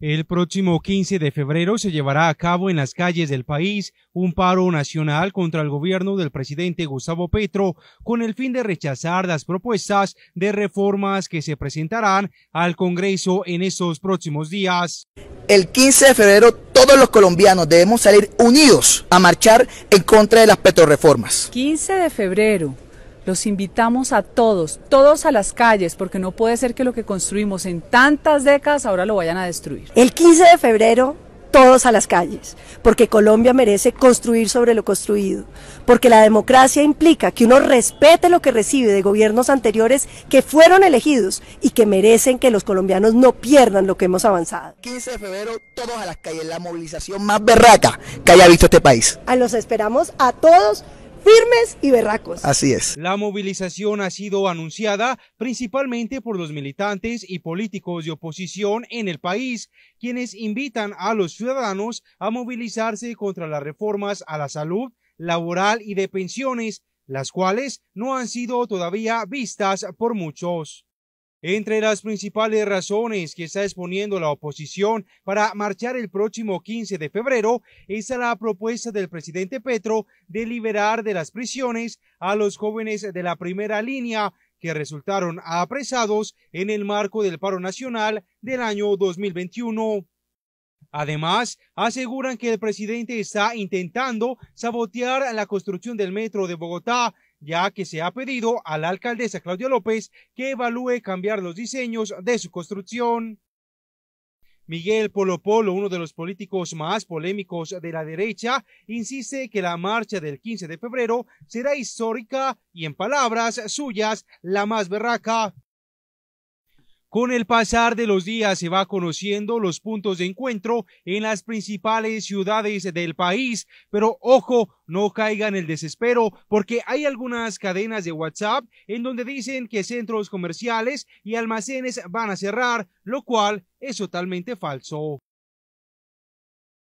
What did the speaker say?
El próximo 15 de febrero se llevará a cabo en las calles del país un paro nacional contra el gobierno del presidente Gustavo Petro con el fin de rechazar las propuestas de reformas que se presentarán al Congreso en estos próximos días. El 15 de febrero todos los colombianos debemos salir unidos a marchar en contra de las petroreformas. 15 de febrero. Los invitamos a todos, todos a las calles, porque no puede ser que lo que construimos en tantas décadas ahora lo vayan a destruir. El 15 de febrero todos a las calles, porque Colombia merece construir sobre lo construido, porque la democracia implica que uno respete lo que recibe de gobiernos anteriores que fueron elegidos y que merecen que los colombianos no pierdan lo que hemos avanzado. 15 de febrero, todos a las calles, la movilización más berraca que haya visto este país. A los esperamos a todos firmes y berracos. Así es. La movilización ha sido anunciada principalmente por los militantes y políticos de oposición en el país, quienes invitan a los ciudadanos a movilizarse contra las reformas a la salud, laboral y de pensiones, las cuales no han sido todavía vistas por muchos. Entre las principales razones que está exponiendo la oposición para marchar el próximo 15 de febrero está la propuesta del presidente Petro de liberar de las prisiones a los jóvenes de la primera línea que resultaron apresados en el marco del paro nacional del año 2021. Además, aseguran que el presidente está intentando sabotear la construcción del metro de Bogotá ya que se ha pedido a la alcaldesa Claudia López que evalúe cambiar los diseños de su construcción. Miguel Polo Polo, uno de los políticos más polémicos de la derecha, insiste que la marcha del 15 de febrero será histórica y, en palabras suyas, la más berraca. Con el pasar de los días se va conociendo los puntos de encuentro en las principales ciudades del país, pero ojo, no caigan en el desespero porque hay algunas cadenas de WhatsApp en donde dicen que centros comerciales y almacenes van a cerrar, lo cual es totalmente falso.